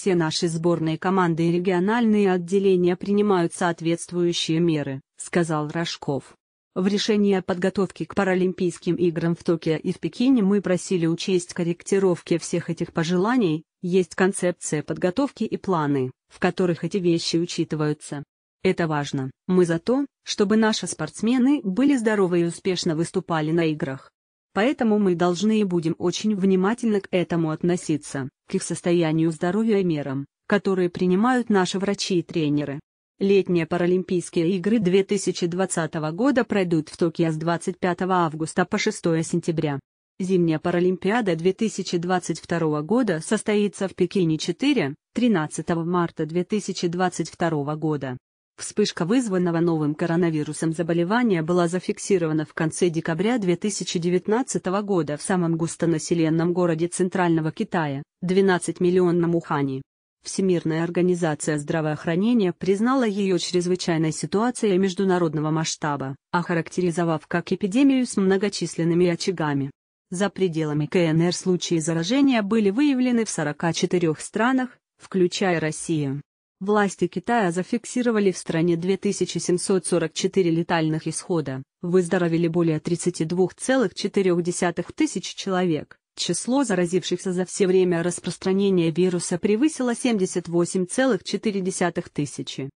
все наши сборные команды и региональные отделения принимают соответствующие меры, сказал Рожков. В решении о подготовке к Паралимпийским играм в Токио и в Пекине мы просили учесть корректировки всех этих пожеланий, есть концепция подготовки и планы, в которых эти вещи учитываются. Это важно. Мы за то, чтобы наши спортсмены были здоровы и успешно выступали на играх. Поэтому мы должны и будем очень внимательно к этому относиться, к их состоянию здоровья и мерам, которые принимают наши врачи и тренеры. Летние Паралимпийские игры 2020 года пройдут в Токио с 25 августа по 6 сентября. Зимняя Паралимпиада 2022 года состоится в Пекине 4, 13 марта 2022 года. Вспышка вызванного новым коронавирусом заболевания была зафиксирована в конце декабря 2019 года в самом густонаселенном городе Центрального Китая, 12-миллионном Ухане. Всемирная организация здравоохранения признала ее чрезвычайной ситуацией международного масштаба, охарактеризовав как эпидемию с многочисленными очагами. За пределами КНР случаи заражения были выявлены в 44 странах, включая Россию. Власти Китая зафиксировали в стране 2744 летальных исхода, выздоровели более 32,4 тысяч человек. Число заразившихся за все время распространения вируса превысило 78,4 тысячи.